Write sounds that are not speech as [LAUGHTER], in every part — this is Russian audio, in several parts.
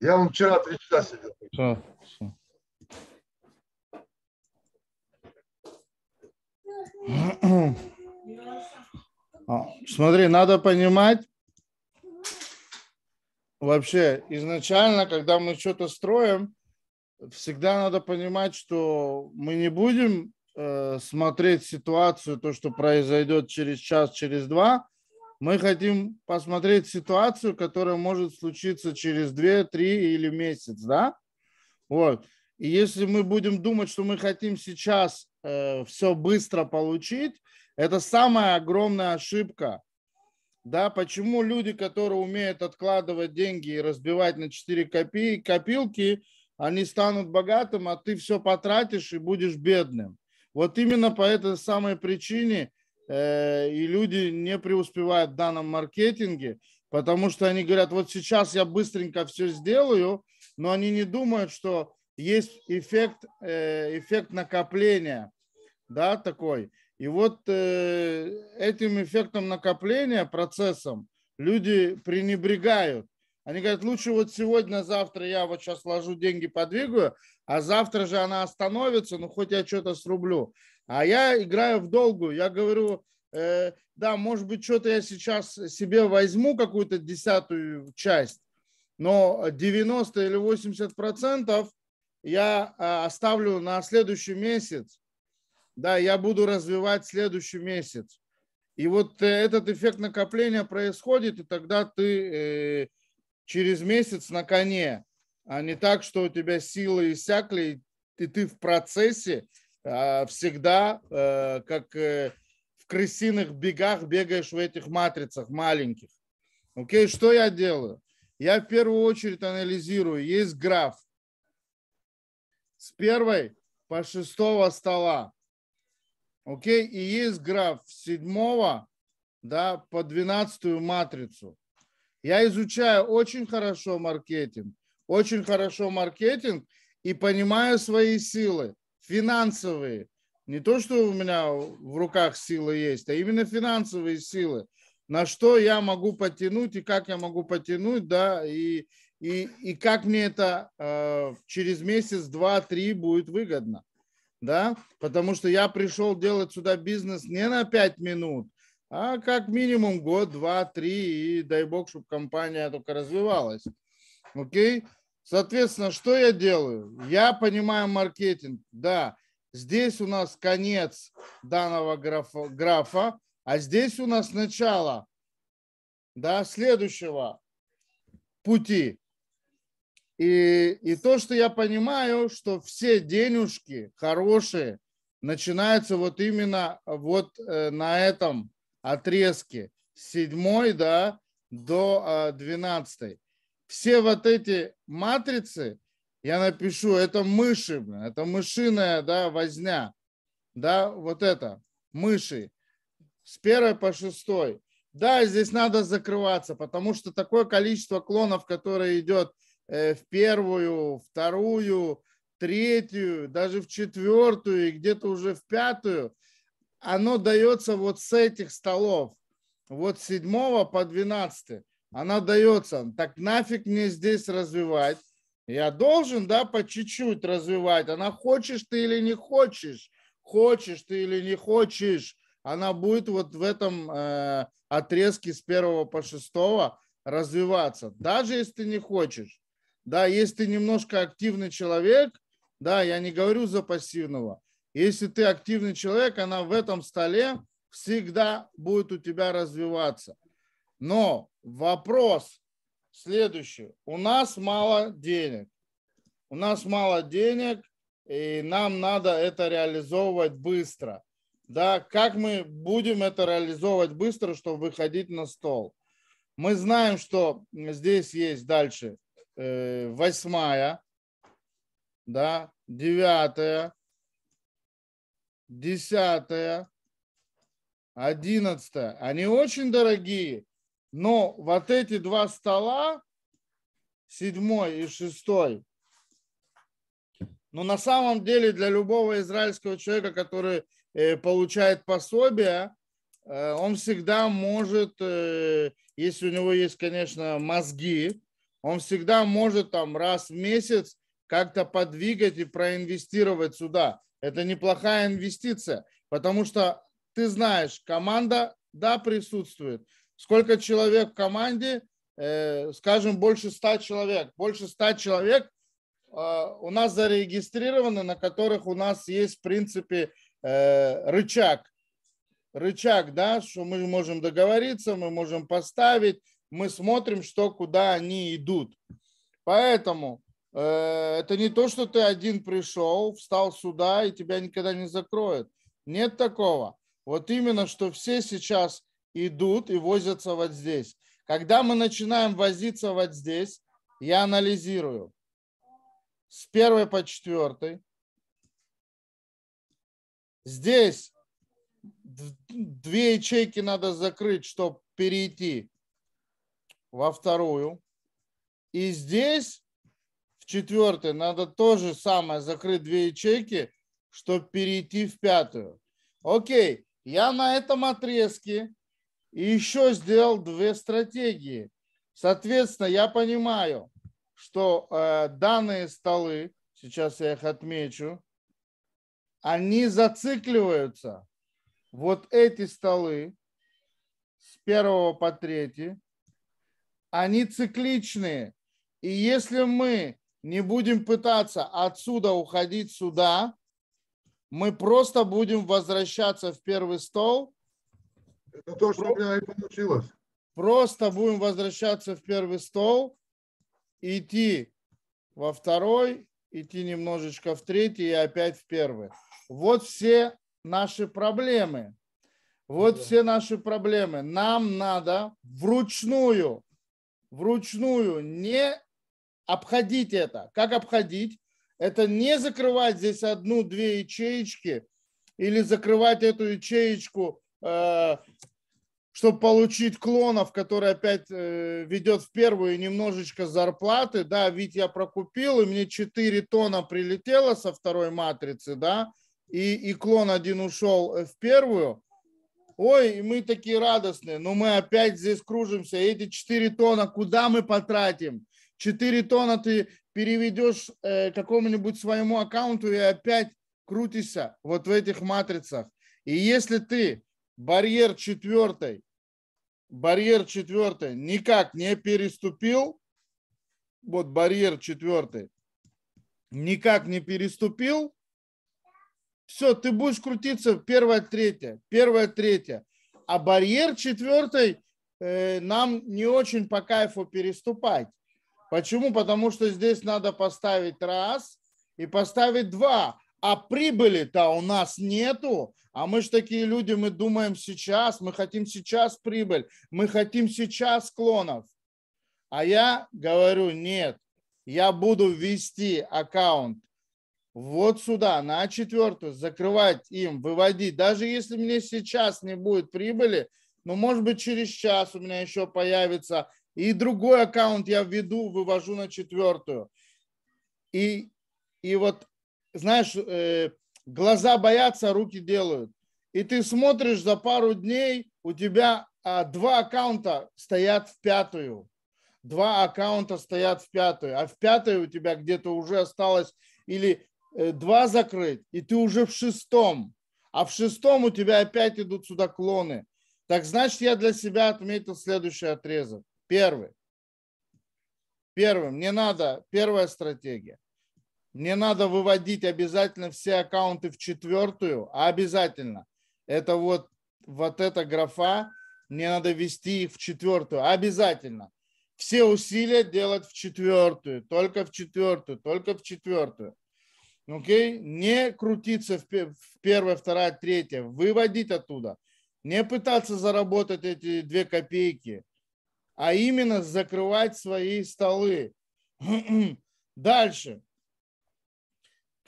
Я вам вчера три часа сидел. Все, все. А, смотри, надо понимать, вообще изначально, когда мы что-то строим, всегда надо понимать, что мы не будем э, смотреть ситуацию, то, что произойдет через час, через два, мы хотим посмотреть ситуацию, которая может случиться через 2, 3 или месяц, да? Вот. И если мы будем думать, что мы хотим сейчас э, все быстро получить, это самая огромная ошибка. Да, почему люди, которые умеют откладывать деньги и разбивать на 4 копии, копилки, они станут богатым, а ты все потратишь и будешь бедным. Вот именно по этой самой причине Э, и люди не преуспевают в данном маркетинге, потому что они говорят, вот сейчас я быстренько все сделаю, но они не думают, что есть эффект, э, эффект накопления, да, такой. И вот э, этим эффектом накопления, процессом, люди пренебрегают. Они говорят, лучше вот сегодня, завтра я вот сейчас ложу деньги, подвигаю, а завтра же она остановится, ну хоть я что-то срублю. А я играю в долгую, я говорю, э, да, может быть, что-то я сейчас себе возьму какую-то десятую часть, но 90 или 80 процентов я а, оставлю на следующий месяц, да, я буду развивать следующий месяц. И вот э, этот эффект накопления происходит, и тогда ты э, через месяц на коне а не так, что у тебя силы иссякли, и ты в процессе а, всегда, э, как э, в крысиных бегах, бегаешь в этих матрицах маленьких. Окей, okay, что я делаю? Я в первую очередь анализирую. Есть граф с первой по шестого стола. Окей, okay? и есть граф с седьмого да, по двенадцатую матрицу. Я изучаю очень хорошо маркетинг очень хорошо маркетинг и понимаю свои силы финансовые. Не то, что у меня в руках силы есть, а именно финансовые силы. На что я могу потянуть и как я могу потянуть да, и, и, и как мне это э, через месяц, два, три будет выгодно, да, потому что я пришел делать сюда бизнес не на пять минут, а как минимум год, два, три, и дай бог, чтобы компания только развивалась. Окей? Okay? Соответственно, что я делаю? Я понимаю маркетинг, да. Здесь у нас конец данного графа, графа а здесь у нас начало да, следующего пути. И, и то, что я понимаю, что все денежки хорошие начинаются вот именно вот э, на этом отрезке с 7 да, до э, двенадцатой все вот эти матрицы, я напишу, это мыши, это мышиная да, возня, да, вот это, мыши, с первой по шестой. Да, здесь надо закрываться, потому что такое количество клонов, которое идет э, в первую, вторую, третью, даже в четвертую и где-то уже в пятую, оно дается вот с этих столов, вот с седьмого по двенадцатый она дается, так нафиг мне здесь развивать, я должен, да, по чуть-чуть развивать, она хочешь ты или не хочешь, хочешь ты или не хочешь, она будет вот в этом э, отрезке с первого по шестого развиваться, даже если ты не хочешь, да, если ты немножко активный человек, да, я не говорю за пассивного, если ты активный человек, она в этом столе всегда будет у тебя развиваться – но вопрос следующий. У нас мало денег. У нас мало денег, и нам надо это реализовывать быстро. Да, как мы будем это реализовывать быстро, чтобы выходить на стол? Мы знаем, что здесь есть дальше э, восьмая, да, девятая, десятая, одиннадцатая. Они очень дорогие. Но вот эти два стола, седьмой и шестой, но ну, на самом деле для любого израильского человека, который э, получает пособие, э, он всегда может, э, если у него есть, конечно, мозги, он всегда может там раз в месяц как-то подвигать и проинвестировать сюда. Это неплохая инвестиция, потому что ты знаешь, команда, да, присутствует, Сколько человек в команде? Э, скажем, больше ста человек. Больше ста человек э, у нас зарегистрированы, на которых у нас есть, в принципе, э, рычаг. Рычаг, да, что мы можем договориться, мы можем поставить, мы смотрим, что, куда они идут. Поэтому это не то, что ты один пришел, встал сюда и тебя никогда не закроют. Нет такого. Вот именно, что все сейчас идут и возятся вот здесь. Когда мы начинаем возиться вот здесь, я анализирую с первой по четвертой. Здесь две ячейки надо закрыть, чтобы перейти во вторую. И здесь в четвертой надо тоже самое закрыть две ячейки, чтобы перейти в пятую. Окей, я на этом отрезке и еще сделал две стратегии. Соответственно, я понимаю, что э, данные столы, сейчас я их отмечу, они зацикливаются. Вот эти столы с первого по третий, они цикличные. И если мы не будем пытаться отсюда уходить сюда, мы просто будем возвращаться в первый стол это то, что у меня и получилось. Просто будем возвращаться в первый стол, идти во второй, идти немножечко в третий и опять в первый. Вот все наши проблемы. Вот да. все наши проблемы. Нам надо вручную, вручную не обходить это. Как обходить? Это не закрывать здесь одну-две ячеечки или закрывать эту ячеечку Э, чтобы получить клонов, который опять э, ведет в первую немножечко зарплаты, да, ведь я прокупил, и мне 4 тона прилетело со второй матрицы, да, и, и клон один ушел э, в первую, ой, и мы такие радостные, но мы опять здесь кружимся, эти 4 тона куда мы потратим? 4 тона ты переведешь э, какому-нибудь своему аккаунту и опять крутишься вот в этих матрицах. И если ты барьер четвертой, барьер четвертой никак не переступил, вот барьер четвертый, никак не переступил, все, ты будешь крутиться первая третья, первая третья. А барьер четвертый э, нам не очень по кайфу переступать. Почему? Потому что здесь надо поставить раз и поставить два а прибыли-то у нас нету, а мы же такие люди, мы думаем сейчас, мы хотим сейчас прибыль, мы хотим сейчас клонов. А я говорю, нет, я буду вести аккаунт вот сюда, на четвертую, закрывать им, выводить. Даже если мне сейчас не будет прибыли, но ну, может быть через час у меня еще появится. И другой аккаунт я введу, вывожу на четвертую. И, и вот знаешь, э, глаза боятся, а руки делают. И ты смотришь за пару дней, у тебя а, два аккаунта стоят в пятую. Два аккаунта стоят в пятую, а в пятую у тебя где-то уже осталось или э, два закрыть, и ты уже в шестом. А в шестом у тебя опять идут сюда клоны. Так значит, я для себя отметил следующий отрезок. Первый. Первый. Мне надо первая стратегия мне надо выводить обязательно все аккаунты в четвертую, а обязательно. Это вот, вот эта графа, мне надо ввести их в четвертую, обязательно. Все усилия делать в четвертую, только в четвертую, только в четвертую. Окей? Не крутиться в, в первая, вторая, третья, выводить оттуда. Не пытаться заработать эти две копейки, а именно закрывать свои столы. [CLEARS THROAT] Дальше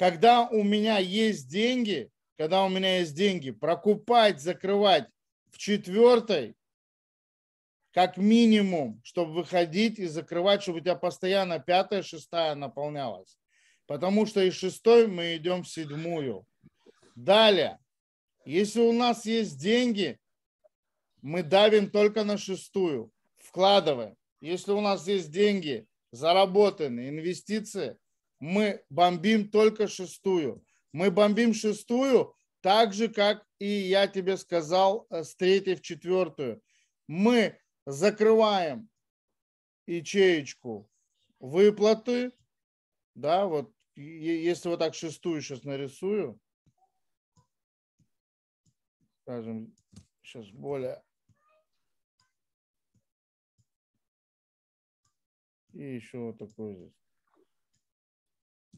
когда у меня есть деньги, когда у меня есть деньги, прокупать, закрывать в четвертой, как минимум, чтобы выходить и закрывать, чтобы у тебя постоянно пятая, шестая наполнялась. Потому что из шестой мы идем в седьмую. Далее, если у нас есть деньги, мы давим только на шестую, вкладываем. Если у нас есть деньги, заработанные инвестиции – мы бомбим только шестую. Мы бомбим шестую так же, как и я тебе сказал э, с третьей в четвертую. Мы закрываем ячеечку выплаты, да, вот если вот так шестую сейчас нарисую, скажем, сейчас более и еще вот такой здесь.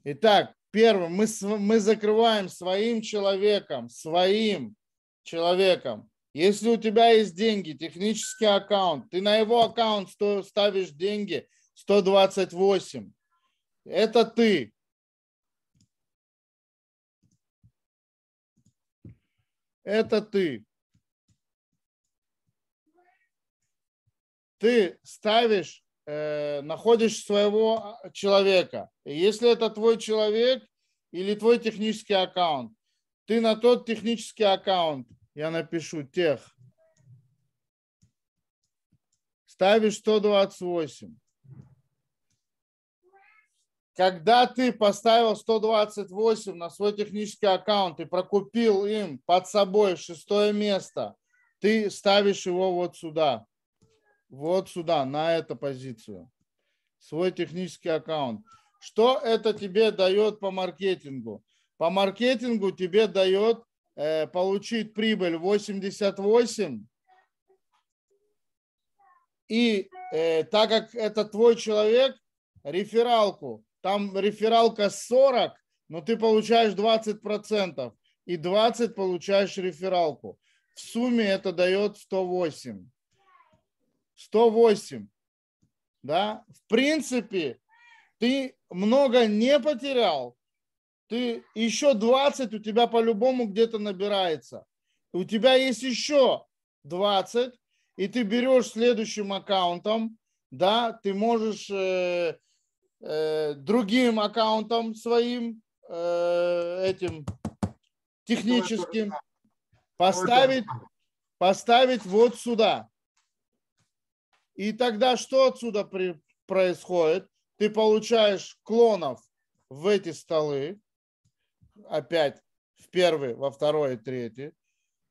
Итак, первое, мы, мы закрываем своим человеком, своим человеком. Если у тебя есть деньги, технический аккаунт, ты на его аккаунт ставишь деньги 128. Это ты. Это ты. Ты ставишь Э, находишь своего а, человека. если это твой человек или твой технический аккаунт, ты на тот технический аккаунт, я напишу тех, ставишь 128. Когда ты поставил 128 на свой технический аккаунт и прокупил им под собой шестое место, ты ставишь его вот сюда вот сюда, на эту позицию, свой технический аккаунт. Что это тебе дает по маркетингу? По маркетингу тебе дает э, получить прибыль 88. И э, так как это твой человек, рефералку. Там рефералка 40, но ты получаешь 20%. И 20 получаешь рефералку. В сумме это дает 108. 108. Да? В принципе, ты много не потерял. Ты еще 20 у тебя по-любому где-то набирается. У тебя есть еще 20, и ты берешь следующим аккаунтом, да, ты можешь э, э, другим аккаунтом своим э, этим техническим поставить, поставить вот сюда. И тогда что отсюда при, происходит? Ты получаешь клонов в эти столы, опять в первый, во второй и третий,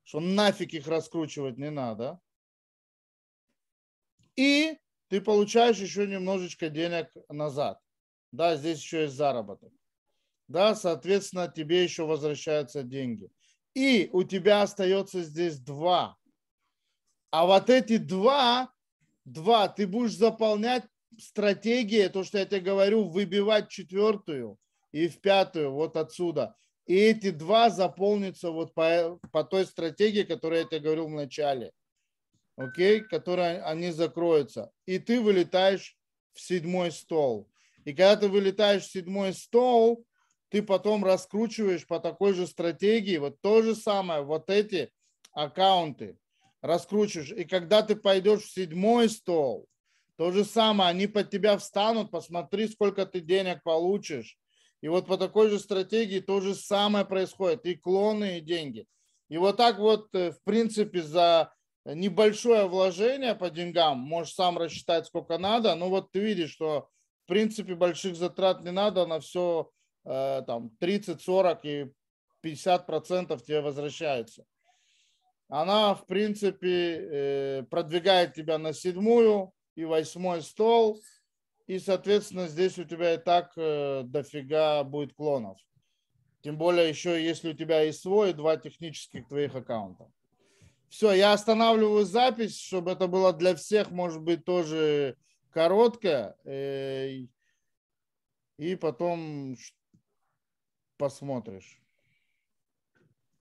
что нафиг их раскручивать не надо. И ты получаешь еще немножечко денег назад. Да, здесь еще есть заработок. Да, соответственно, тебе еще возвращаются деньги. И у тебя остается здесь два. А вот эти два Два, ты будешь заполнять стратегии, то, что я тебе говорю, выбивать четвертую и в пятую вот отсюда. И эти два заполнятся вот по, по той стратегии, которую я тебе говорил в начале. Окей? Которая они закроются. И ты вылетаешь в седьмой стол. И когда ты вылетаешь в седьмой стол, ты потом раскручиваешь по такой же стратегии вот то же самое, вот эти аккаунты раскручиваешь. И когда ты пойдешь в седьмой стол, то же самое, они под тебя встанут, посмотри, сколько ты денег получишь. И вот по такой же стратегии то же самое происходит, и клоны, и деньги. И вот так вот, э, в принципе, за небольшое вложение по деньгам, можешь сам рассчитать, сколько надо, но вот ты видишь, что, в принципе, больших затрат не надо на все, э, там, 30, 40 и 50 процентов тебе возвращается она, в принципе, э, продвигает тебя на седьмую и восьмой стол, и, соответственно, здесь у тебя и так э, дофига будет клонов. Тем более еще, если у тебя и свой, и два технических твоих аккаунта. Все, я останавливаю запись, чтобы это было для всех, может быть, тоже коротко. Э, и потом посмотришь.